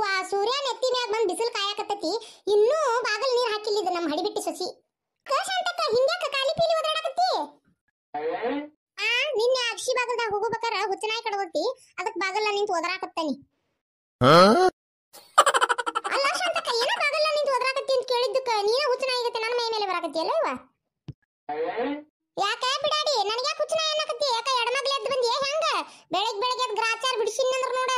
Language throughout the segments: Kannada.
ಅವ್ವ ಸೂರ್ಯ ನೆತ್ತಿ ಮ್ಯಾಗ ಬಂದ್ ಬಿಸಿಲು ಕಾಯಕತ್ತತಿ ಇನ್ನೂ ಬಾಗಲ್ ನೀರ್ ಹಾಕಿಲ್ಲ ಇದು ನಮ್ಮ ಹಡಿಬಿಟ್ಟಿ ಸೊಸಿ ಶಾಂತಕ್ಕ ಹಿಂಗ್ಯಾಕ ಕಾಲಿ ಪೀಲಿ ಓದಾಡಕತ್ತಿ ಆ ನಿನ್ನೆ ಅಕ್ಷಿ ಬಾಗಲ್ದಾಗ ಹೋಗ್ಬೇಕಾರ ಹುಚ್ಚನಾಯಿ ಕಡಗತ್ತಿ ಅದಕ್ ಬಾಗಲ್ಲ ನಿಂತು ಓದರಾಕತ್ತಾನಿ ಅಲ್ಲ ಶಾಂತಕ್ಕ ಏನ ಬಾಗಲ್ಲ ನಿಂತು ಓದರಾಕತ್ತಿ ಅಂತ ಕೇಳಿದ್ದಕ್ಕ ನೀನ ಹುಚ್ಚನಾಯಿಗತ್ತೆ ನನ್ನ ಮೈ ಮೇಲೆ ಬರಾಕತ್ತಿಯಲ್ಲ ಇವ ಯಾಕೆ ಬಿಡಾಡಿ ನನಗ್ಯಾಕೆ ಹುಚ್ಚನಾಯಿ ಅನ್ನಕತ್ತಿ ಯಾಕೆ ಎಡಮಗ್ಲೆದ್ದು ಬಂದಿ ಹೆಂಗ ಬೆಳಗ್ಗೆ ಬೆಳಗ್ಗೆ ಗ್ರಾಚಾರ ಬಿಡಿಸಿನ್ ಅಂದ್ರ ನೋಡ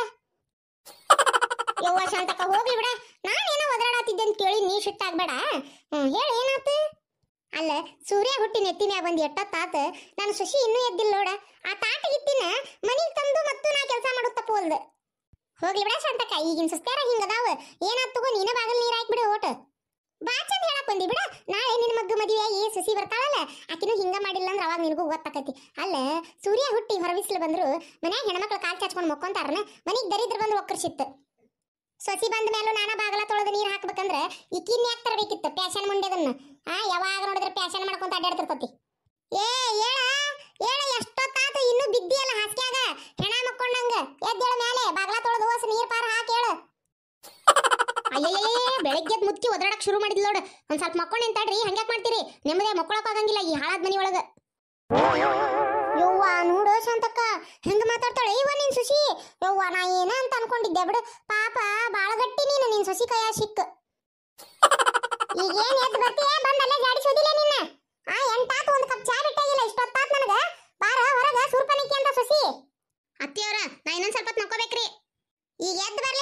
ಯವ್ವ ಶಾಂತಕ್ಕ ಹೋಗ್ಲಿ ಬಿಡ ನಾನು ಏನೋ ಒದರಾಡತ್ತಿದ್ದೆ ಅಂತ ಕೇಳಿ ನೀ ಶಿಫ್ಟ್ ಆಗ್ಬೇಡ ಹ್ಞೂ ಹೇಳಿ ಅಲ್ಲ ಸೂರ್ಯ ಹುಟ್ಟಿ ನೆತ್ತಿನ ಬಂದು ಎಟ್ಟ ತಾತ ನಾನು ಶಶಿ ಇನ್ನೂ ಎದ್ದಿಲ್ಲ ನೋಡ ಆ ತಾಟ ಇತ್ತಿನ ಮನಿಗ್ ತಂದು ಮತ್ತು ನಾ ಕೆಲಸ ಮಾಡುತ್ತಾ ಹೋಗ್ಲಿ ಬಿಡ ಶಾಂತಕ್ಕ ಈಗಿನ ಸುಸ್ತಾರ ಹಿಂಗದಾವ ಅದಾವ ತಗೋ ನೀನ ಬಾಗಲ್ ನೀರ್ ಹಾಕ್ಬಿಡು ಓಟ ಬಾಚಂದ್ ಹೇಳಕ್ ಬಂದಿ ಬಿಡ ನಾಳೆ ನಿನ್ನ ಮಗ್ಗ ಮದುವೆ ಏ ಸಸಿ ಬರ್ತಾಳಲ್ಲ ಆಕಿನೂ ಹಿಂಗ ಮಾಡಿಲ್ಲ ಅಂದ್ರೆ ಅವಾಗ ನಿನಗೂ ಗೊತ್ತಾಕತಿ ಅಲ್ಲ ಸೂರ್ಯ ಹುಟ್ಟಿ ಹೊರವಿಸ್ಲು ಬಂದ್ರು ಮನ್ಯಾಗ ಹೆಣ್ಮಕ್ಳು ಕಾಲ್ ಚಾಚ್ಕೊಂಡು ಮೊಕ್ಕೊಂತಾರನ ಮನೆಗೆ ದರಿದ್ರ ಬಂದ್ರು ಒಕ್ಕರ್ಸಿತ್ತು ಸಸಿ ಬಂದ ಮೇಲೂ ನಾನಾ ಬಾಗಲ ತೊಳೆದು ನೀರು ಹಾಕ್ಬೇಕಂದ್ರೆ ಇಕ್ಕಿನ ಯಾಕೆ ತರಬೇಕಿತ್ತು ಪ್ಯಾಶನ್ ಮುಂಡೆದನ್ನ ಆ ಯಾವಾಗ ನೋಡಿದ್ರೆ ಪ್ಯಾಶನ್ ಮಾಡ್ಕೊಂತ ಅಡ್ಡಾಡ್ತಿರ್ತತಿ ಏ ಏಳ ಏಳ ಎಷ್ಟೊತ್ತಾತು ಇನ್ನೂ ಬಿದ್ದಿಯಲ್ಲ ಹಾಸ್ಕ್ಯಾಗ ಹೆಣ ಮಕ್ಕೊಂಡಂಗ ಎದ್ದೇಳ ಮೇಲೆ ಬಾಗಲ ತೊಳೆದು ಹೊಸ ನೀರು ಪಾರ ಹಾಕಿ ಹೇಳು ಅಯ್ಯಯ್ಯ ಬೆಳಗ್ಗೆ ಮುತ್ತಿ ಒದರಾಡಕ್ ಶುರು ಮಾಡಿದ್ಲು ನೋಡು ಒಂದ್ ಸ್ವಲ್ಪ ಮಕ್ಕೊಂಡು ನಿಂತಾಡ್ರಿ ಹಂಗ್ಯಾಕ್ ಮಾಡ್ತೀರಿ ನಿಮ್ಮದೇ ಮಕ್ಕೊಳಕ್ ಆಗಂಗಿಲ್ಲ ಈ ಹಾಳಾದ ಮನಿ ಒಳಗ ಯವ್ವ ನೋಡು ಶಾಂತಕ್ಕ ಹೆಂಗ ಮಾತಾಡ್ತಾಳೆ ಇವ ನಿನ್ ಸುಶಿ ಯವ್ವ ನಾ ಏನ ಅಂತ ಅನ್ಕೊಂಡಿದ್ದೆ ಬಿಡು ಪಾಪ ಬಾಳ ಗಟ್ಟಿ ನೀನು ನಿನ್ ಸುಶಿ ಕೈಯ ಸಿಕ್ಕ ಈಗೇನ್ ಎದ್ದು ಬರ್ತೀಯ ಬಂದ್ ಜಾಡಿ ಜಾಡಿಸೋದಿಲ್ಲ ನಿನ್ನ ಆ ಎಂಟಾತ್ ಒಂದ್ ಕಪ್ ಚಾ ಬಿಟ್ಟಾಗಿಲ್ಲ ಇಷ್ಟೊತ್ತಾತ್ ನನಗ ಬಾರ ಹೊರಗ ಸೂರ್ಪನಿಕೆ ಅಂತ ಸುಶಿ ಅತ್ತಿಯವ್ರ ನಾ ಇನ್ನೊಂದ್ ಸ್ವಲ್ಪ ನಕ್ಕೋಬೇಕ್ರಿ ಈಗ ಎದ್ದು ಬರ್ಲಿ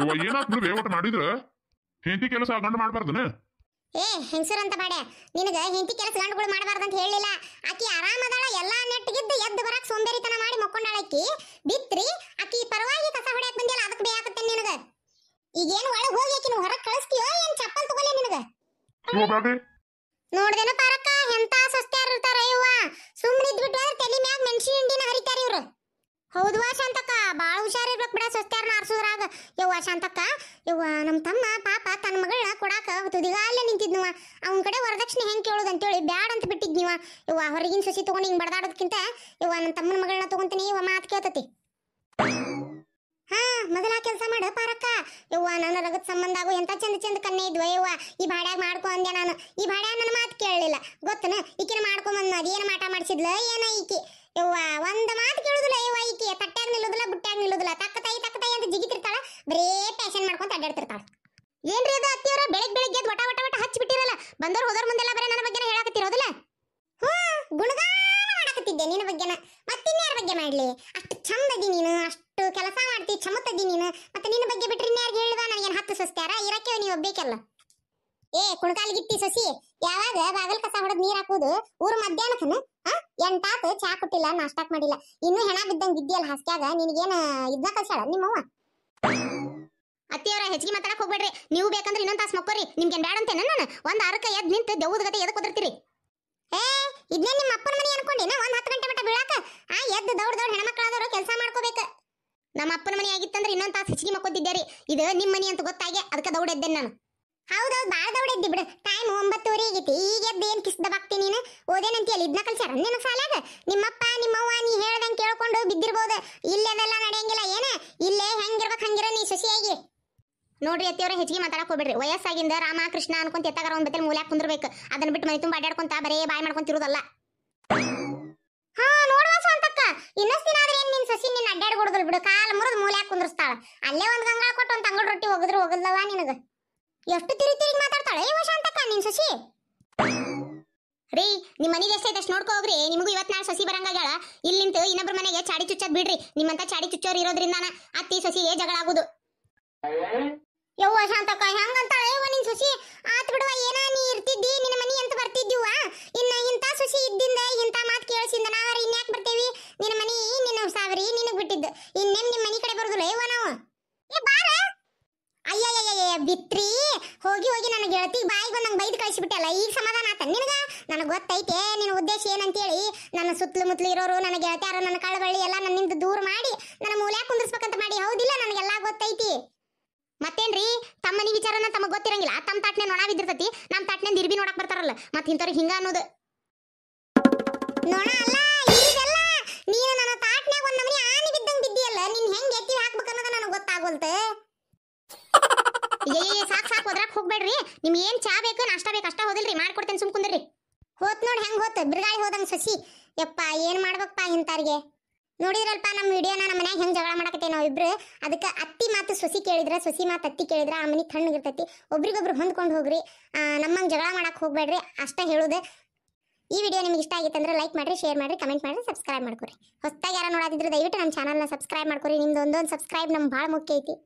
ಇವ ಏನಾದ್ರು ರೇವಟ ಮಾಡಿದ್ರ ಹೆಂಡತಿ ಕೆಲಸ ಗಂಡ ಮಾಡಬಾರ್ದನ ಏ ಹೆಂಗಸರ್ ಅಂತ ಬಾಡೆ ನಿನಗ ಹೆಂಡತಿ ಕೆಲಸ ಗಂಡುಗಳು ಮಾಡಬಾರ್ದು ಅಂತ ಹೇಳಿಲ್ಲ ಆಕಿ ಆರಾಮದಾಳ ಎಲ್ಲಾ ನೆಟ್ಟಿಗಿದ್ದು ಎದ್ದು ಬರಕ್ ಸೋಂಬೇರಿತನ ಮಾಡಿ ಮಕ್ಕೊಂಡಾಳ ಆಕಿ ಬಿತ್ರಿ ಆಕಿ ಪರವಾಗಿ ಕಸ ಹೊಡ್ಯಾಕ್ ಬಂದಿಲ್ಲ ಅದಕ್ಕೆ ಬೇಕಾಗುತ್ತೆ ನಿನಗ ಈಗೇನು ಒಳಗೆ ಹೋಗಿ ಆಕಿನ ಹೊರಗೆ ಕಳಿಸ್ತೀಯೋ ಏನ್ ಚಪ್ಪಲ್ ತಗೊಲ್ಲ ನಿನಗ ನೋಡ್ದೇನ ಪಾರಕ್ಕ ಎಂತ ಸಸ್ತ್ಯಾರ ಇರ್ತಾರ ಅಯ್ಯವ್ವ ಸುಮ್ಮನಿದ್ಬಿಟ್ಟು ತಲೆ ಮ್ಯಾಗ ಮೆಣಸಿನ ಹೌದು ಶಾಂತಕ್ಕ ಭಾಳ ಹುಷಾರಿರ್ಬೇಕು ಬಿಡ ಸೊಸ್ತ್ಯಾರನ ಆರ್ಸುದ್ರಾಗ ಯವ್ವ ಶಾಂತಕ್ಕ ಯವ್ವ ನಮ್ಮ ತಮ್ಮ ಪಾಪ ತನ್ನ ಮಗಳನ್ನ ಕೊಡಾಕ ತುದಿಗಾಲೆ ನಿಂತಿದ್ನವ ಅವನ ಕಡೆ ವರದಕ್ಷಿಣೆ ಹೆಂಗೆ ಕೇಳೋದು ಅಂತೇಳಿ ಬ್ಯಾಡ ಅಂತ ಬಿಟ್ಟಿದ್ನಿವ ಯವ್ವ ಹೊರಗಿನ ಸೊಸಿ ತಗೊಂಡು ಹಿಂಗೆ ಬಡದಾಡೋದಕ್ಕಿಂತ ಯವ್ವ ನನ್ನ ತಮ್ಮನ ಮಗಳನ್ನ ತೊಗೊಂತೀನಿ ಯವ್ವ ಮಾತು ಕೇಳ್ತತಿ ಹಾ ಮೊದಲ ಕೆಲಸ ಮಾಡು ಪಾರಕ್ಕ ಯವ್ವ ನನ್ನ ರಗದ ಸಂಬಂಧಾಗು ಎಂತ ಚಂದ ಚಂದ ಕಣ್ಣೆ ಇದ್ವ ಯವ್ವ ಈ ಭಾಡ್ಯಾಗ ಮಾಡ್ಕೊ ಅಂದೆ ನಾನು ಈ ಭಾಡ್ಯಾಗ ನನ್ನ ಮಾತು ಕೇಳಲಿಲ್ಲ ಗೊತ್ತನ ಈಕಿನ ಮಾಡ್ಕೊಂಬಂದು ಅದೇನು ಮಾಟ ಮಾಡಿಸಿದ್ಲ ಏನ ಈಕಿ ಯವ್ವ ಒಂದ ಮಾತು ಕೇಳುದಿಲ್ಲ ಯವ್ವ ಈಕೆ ತಟ್ಟ್ಯಾಗ ನಿಲ್ಲುದಿಲ್ಲ ಬುಟ್ಟ್ಯಾಗ ನಿಲ್ಲುದಿಲ್ಲ ತಕ್ಕ ತಾಯಿ ತಕ್ಕ ತಾಯಿ ಅಂತ ಜಿಗಿತಿರ್ತಾಳ ಬರೇ ಪ್ಯಾಶನ್ ಮಾಡ್ಕೊಂತ ಅಡ್ಡಾಡ್ತಿರ್ತಾಳ ಏನ್ರಿ ಅದು ಅತ್ತಿಯವರ ಬೆಳಿಗ್ಗೆ ಬೆಳಿಗ್ಗೆ ಎದ್ದು ವಟ ವಟ ವಟ ಹಚ್ಚಿಬಿಟ್ಟಿರಲ್ಲ ಬಿಟ್ಟಿರಲ್ಲ ಬಂದವ್ರು ಹೋದವ್ರ ಮುಂದೆಲ್ಲ ಬರೇ ನನ್ನ ಬಗ್ಗೆ ಹೇಳಕತ್ತಿರೋದಿಲ್ಲ ಹ್ಞೂ ಗುಣಗಾನ ಮಾಡಕತ್ತಿದ್ದೆ ನಿನ್ನ ಬಗ್ಗೆನ ಮತ್ತಿನ್ಯಾರ ಬಗ್ಗೆ ಮಾಡ್ಲಿ ಅಷ್ಟು ಚಂದದಿ ನೀನು ಅಷ್ಟು ಕೆಲಸ ಮಾಡ್ತಿ ಚಮತದಿ ನೀನು ಮತ್ತೆ ನಿನ್ನ ಬಗ್ಗೆ ಬಿಟ್ರಿ ಇನ್ಯಾರಿಗೆ ಹೇಳಿದ ನನಗೇನು ಹತ್ತು ಸಸ್ತ್ಯಾರ ಇರಕ್ಕೆ ನೀವು ಒಬ್ಬೇಕಲ್ಲ ಏ ಕುಣಕಾಲ್ಗಿತ್ತಿ ಸಸಿ ಯಾವಾಗ ಬಾಗಲ್ ಕಸ ಹೊಡೆದ್ ನೀರು ಹಾಕೋದು ಊರ ಮಧ್ಯಾಹ್ನಕ್ಕನ ಎಂಟಾತು ಚಾ ಕೊಟ್ಟಿಲ್ಲ ನಾಷ್ಟಾಕ್ ಮಾಡಿಲ್ಲ ಇನ್ನೂ ಹೆಣ ಬಿದ್ದಂಗ್ ಬಿದ್ದಿಯಲ್ಲ ಹಸ್ಕ್ಯಾಗ ನಿನಗೇನ ಇದನ್ನ ಕಲ್ಸ್ಯಾಳ ನಿಮ್ಮವ್ವ ಅತ್ತಿಯವ್ರ ಹೆಚ್ಚಿಗೆ ಮಾತಾಡಕ್ ಹೋಗ್ಬೇಡ್ರಿ ನೀವು ಬೇಕಂದ್ರೆ ಇನ್ನೊಂದ್ ತಾಸ್ ಮಕ್ಕೋರಿ ನಿಮ್ಗೆ ಬ್ಯಾಡ ನಾನು ಒಂದ್ ಆರಕ್ಕ ಎದ್ ನಿಂತ ದೆವ್ವದ ಗತೆ ಎದಕ್ ಒದರ್ತೀರಿ ಏ ಇದ್ನೇ ನಿಮ್ಮ ಅಪ್ಪನ ಮನೆ ಅನ್ಕೊಂಡಿನ ಒಂದ್ ಹತ್ತು ಗಂಟೆ ಮಟ್ಟ ಬೀಳಾಕ ಆ ಎದ್ದು ದೌಡ್ ದೌಡ್ ಹೆಣ್ಮಕ್ಳಾದವರು ಕೆಲಸ ಮಾಡ್ಕೋಬೇಕ ನಮ್ಮ ಅಪ್ಪನ ಮನೆ ಆಗಿತ್ತಂದ್ರೆ ಇನ್ನೊಂದ್ ತಾಸ್ ಹೆಚ್ಚಿಗೆ ಮಕ್ಕೋತಿದ್ದೆ ರೀ ಇದು ನಿಮ್ಮ ಮನೆ ಅಂತ ಗೊತ್ತಾಗೆ ಅದಕ್ಕೆ ದೌಡ್ ಎದ್ದೆ ನಾನು ಹೌದೌದು ಬಾಳ ದೌಡ್ ಎದ್ದಿ ಬಿಡು ಟೈಮ್ ಒಂಬತ್ತುವರೆ ಆಗೈತಿ ಈಗ ಎದ್ದು ಏನು ಕಿಸ್ದ ಬಾಕ್ತಿ ನೀನು ಓದೇನಂತೀಯಲ್ಲ ಇದನ್ನ ಕಲ್ಸ್ಯಾರ ನಿನ್ನ ಸಾಲಾಗ ನಿಮ್ಮಪ್ಪ ನಿಮ್ಮವ್ವ ನೀ ಹೇಳ್ದಂಗೆ ಕೇಳ್ಕೊಂಡು ಬಿದ್ದಿರ್ಬೋದು ಇಲ್ಲೆದೆಲ್ಲ ನಡೆಯಂಗಿಲ್ಲ ಏನ ಇಲ್ಲೇ ಹೆಂಗಿರ್ಬೇಕು ಹಂಗಿರ ನೀ ಸೊಸಿಯಾಗಿ ನೋಡ್ರಿ ಅತ್ತಿಯವ್ರ ಹೆಚ್ಚಿಗೆ ಮಾತಾಡಕ್ ಹೋಗ್ಬೇಡ್ರಿ ವಯಸ್ಸಾಗಿಂದ ರಾಮಕೃಷ್ಣ ಅನ್ಕೊಂತ ಎತ್ತಾಗಾರ ಒಂದ್ ಬತ್ತಲ್ ಮೂಲ್ಯಾಕ್ ಕುಂದಿರ್ಬೇಕು ಅದನ್ನ ಬಿಟ್ಟು ಮನೆ ತುಂಬ ಅಡ್ಯಾಡ್ಕೊಂತ ಬರೇ ಬಾಯ್ ಮಾಡ್ಕೊಂತಿರೋದಲ್ಲ ಹಾ ನೋಡುವ ಸ್ವಂತಕ್ಕ ಇನ್ನೊಂದ್ ದಿನ ಆದ್ರೆ ಏನ್ ನಿನ್ ಸಸಿ ನಿನ್ನ ಅಡ್ಡಾಡ್ ಬಿಡು ಕಾಲ್ ಮುರಿದ್ ಮೂಲ್ಯಾಕ್ ಕುಂದ್ರಸ್ತಾಳ ಅಲ್ಲೇ ಒಂದ್ ಗಂಗಾಳ ಕೊಟ್ಟು ಒಂದ್ ತಂಗಳ ರೊಟ್ಟಿ ಒಗದ್ರು ಒಗದ್ಲವಾ ನಿನಗ ಎಷ್ಟು ತಿರುಗಿ ತಿರುಗಿ ಮಾತಾಡ್ತಾಳೆ ಇವ ಶಾಂತಕ್ಕ ನಿನ್ ಸಸಿ ರೀ ನಿಮ್ಮ ಮನೇಲಿ ಎಷ್ಟೈತೆ ಅಷ್ಟು ನೋಡ್ಕೋ ಹೋಗ್ರಿ ನಿಮಗೂ ಇವತ್ತು ನಾಳೆ ಸಸಿ ಬರಂಗಾಗ್ಯಾಳ ಇಲ್ಲಿ ನಿಂತು ಇನ್ನೊಬ್ರ ಮನೆಗೆ ಚಾಡಿ ಚುಚ್ಚದ್ ಬಿಡ್ರಿ ನಿಮ್ಮಂತ ಚಾಡಿ ಚುಚ್ಚೋರು ಇರೋದ್ರಿಂದಾನ ಅತ್ತಿ ಸಸಿಗೆ ಜಗಳ ಆಗುದು ಯವ್ವ ಶಾಂತಕ್ಕ ಹೆಂಗಂತಾಳೆ ಯವ್ವ ನಿನ್ ಸಸಿ ಆತ್ ಬಿಡುವ ಏನ ನೀ ಇರ್ತಿದ್ದಿ ನಿನ್ನ ಮನಿ ಅಂತ ಬರ್ತಿದ್ದೀವ ಇನ್ನ ಇಂತ ಸಸಿ ಇದ್ದಿಂದ ಇಂತ ಮಾತು ಕೇಳಿಸಿಂದನ ಗೊತ್ತೈತೆ ನಿನ್ನ ಉದ್ದೇಶ ಏನಂತೇಳಿ ನನ್ನ ಸುತ್ತಲು ಮುತ್ತಲು ಇರೋರು ನನ್ನ ಗೆಳತ್ಯಾರು ನನ್ನ ಕಳಬಳ್ಳಿ ಎಲ್ಲ ನನ್ನಿಂದ ದೂರ ಮಾಡಿ ನನ್ನ ಮೂಲ್ಯಾಗ ಕುಂದಿರ್ಸ್ಬೇಕಂತ ಮಾಡಿ ಹೌದಿಲ್ಲ ನನಗೆಲ್ಲ ಗೊತ್ತೈತಿ ಮತ್ತೇನ್ರಿ ತಮ್ಮನಿ ವಿಚಾರನ ತಮಗೆ ಗೊತ್ತಿರಂಗಿಲ್ಲ ತಮ್ಮ ತಾಟ್ನೆ ನೊಣ ಬಿದ್ದಿರ್ತತಿ ನಮ್ಮ ತಾಟ್ನೆ ದಿರ್ಬಿ ನೋಡಕ್ ಬರ್ತಾರಲ್ಲ ಮತ್ತೆ ಇಂಥವ್ರಿಗೆ ಹಿಂಗ ಅನ್ನೋದು ನೊಣ ಅಲ್ಲ ಇದೆಲ್ಲ ನೀನು ನನ್ನ ತಾಟ್ನ್ಯಾಗ ಒಂದ್ ನಮನಿ ಆನಿ ಬಿದ್ದಂಗ ಬಿದ್ದಿಯಲ್ಲ ನಿನ್ ಹೆಂಗ್ ಎತ್ತಿ ಹಾಕ್ಬೇಕು ಅನ್ನೋದು ನನಗೆ ಗೊತ್ತಾಗೋಲ್ತೆ ಏ ಸಾಕ್ ಸಾಕ್ ಹೋದ್ರಾಕ್ ಹೋಗ್ಬೇಡ್ರಿ ನಿಮ್ಗೆ ಏನ್ ಚಾ ಬೇಕು ನಾಷ್ಟ ಬೇಕು ಅಷ್ಟ ಹೋದಿಲ್ರಿ ಮಾಡ್ಕೊಡ್ತೇನೆ ಸುಮ್ ಕುಂದ್ರಿ ಹೋತ್ ನೋಡಿ ಹೆಂಗ್ ಹೋತ್ ಬಿರುಗಾಳಿ ಹೋದಂಗ ಸಸಿ ಯಪ್ಪ ಏನ್ ಮಾಡ್ಬೇಕಪ್ಪ ಇಂತಾರಿಗೆ ನೋಡಿದ್ರಲ್ಪ ನಮ್ಮ ವಿಡಿಯೋನ ನಮ್ಮ ಮನ್ಯಾಗ ಹೆಂಗೆ ಜಗಳ ಮಾಡಕತ್ತೆ ನಾವು ಇಬ್ರು ಅದಕ್ಕೆ ಅತ್ತಿ ಮಾತು ಸೊಸಿ ಕೇಳಿದ್ರೆ ಸೊಸಿ ಮಾತು ಅತ್ತಿ ಕೇಳಿದ್ರ ಆ ಮನೆ ತಣ್ಣಗಿರ್ತೈತಿ ಒಬ್ರಿಗೊಬ್ರು ಹೊಂದ್ಕೊಂಡು ಹೋಗ್ರಿ ನಮ್ಮಂಗ್ ಜಗಳ ಮಾಡಕ್ಕೆ ಹೋಗ್ಬೇಡ್ರಿ ಅಷ್ಟೇ ಹೇಳೋದು ಈ ವಿಡಿಯೋ ನಿಮ್ಗೆ ಇಷ್ಟ ಆಗಿತ್ತು ಅಂದ್ರೆ ಲೈಕ್ ಮಾಡಿರಿ ಶೇರ್ ಮಾಡಿ ಕಮೆಂಟ್ ಮಾಡಿ ಸಬ್ಸ್ಕ್ರೈಬ್ ಮಾಡ್ಕೊರಿ ಹೊಸದಾಗಿ ಯಾರು ನೋಡೋದಿದ್ರೆ ದಯವಿಟ್ಟು ನಮ್ಮ ಚಾನಲ್ನ ಸಬ್ಸ್ಕ್ರೈಬ್ ಮಾಡ್ಕೊರಿ ನಿಮ್ದು ಒಂದೊಂದು ಸಬ್ಸ್ಕ್ರೈಬ್ ನಮ್ಗೆ ಭಾಳ ಮುಖ್ಯ ಐತಿ